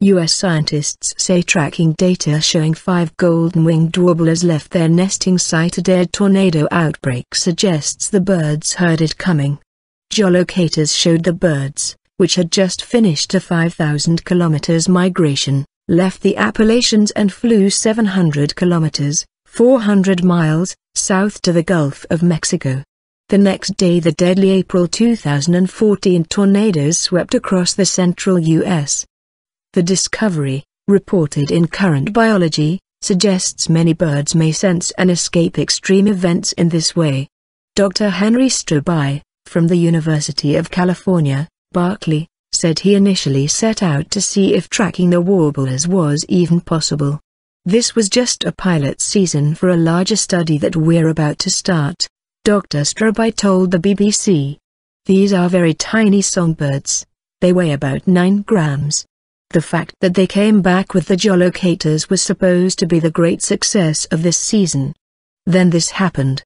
U.S. scientists say tracking data showing five golden-winged warblers left their nesting site at a tornado outbreak suggests the birds heard it coming. Geolocators showed the birds, which had just finished a 5,000 kilometers migration, left the Appalachians and flew 700 kilometers, 400 miles, south to the Gulf of Mexico. The next day the deadly April 2014 tornadoes swept across the central U.S., the discovery, reported in Current Biology, suggests many birds may sense and escape extreme events in this way. Dr. Henry Strobai, from the University of California, Berkeley, said he initially set out to see if tracking the warblers was even possible. This was just a pilot season for a larger study that we're about to start, Dr. Strobai told the BBC. These are very tiny songbirds. They weigh about 9 grams. The fact that they came back with the Jolocators was supposed to be the great success of this season. Then this happened.